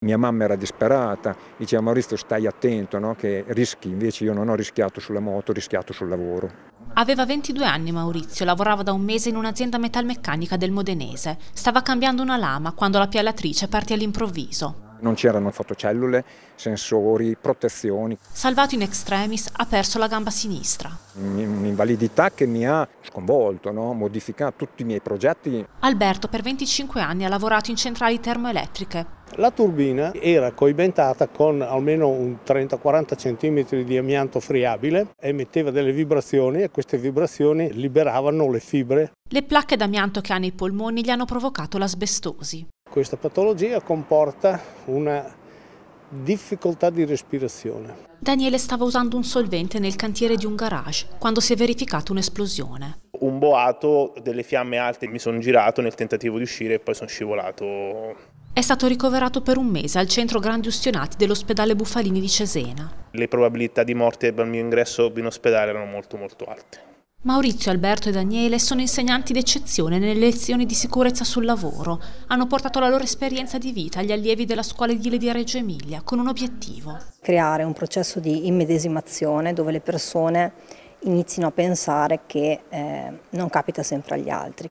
Mia mamma era disperata, diceva Maurizio stai attento no? che rischi, invece io non ho rischiato sulla moto, ho rischiato sul lavoro. Aveva 22 anni Maurizio, lavorava da un mese in un'azienda metalmeccanica del Modenese. Stava cambiando una lama quando la pialatrice partì all'improvviso. Non c'erano fotocellule, sensori, protezioni. Salvato in extremis, ha perso la gamba sinistra. Un'invalidità che mi ha sconvolto, no? modificato tutti i miei progetti. Alberto per 25 anni ha lavorato in centrali termoelettriche, la turbina era coibentata con almeno un 30-40 cm di amianto friabile, emetteva delle vibrazioni e queste vibrazioni liberavano le fibre. Le placche d'amianto che ha nei polmoni gli hanno provocato l'asbestosi. Questa patologia comporta una difficoltà di respirazione. Daniele stava usando un solvente nel cantiere di un garage quando si è verificata un'esplosione. Un boato delle fiamme alte, mi sono girato nel tentativo di uscire e poi sono scivolato è stato ricoverato per un mese al centro Grandi Ustionati dell'ospedale Bufalini di Cesena. Le probabilità di morte dal mio ingresso in ospedale erano molto molto alte. Maurizio, Alberto e Daniele sono insegnanti d'eccezione nelle lezioni di sicurezza sul lavoro. Hanno portato la loro esperienza di vita agli allievi della scuola edile di Reggio Emilia con un obiettivo. Creare un processo di immedesimazione dove le persone inizino a pensare che eh, non capita sempre agli altri.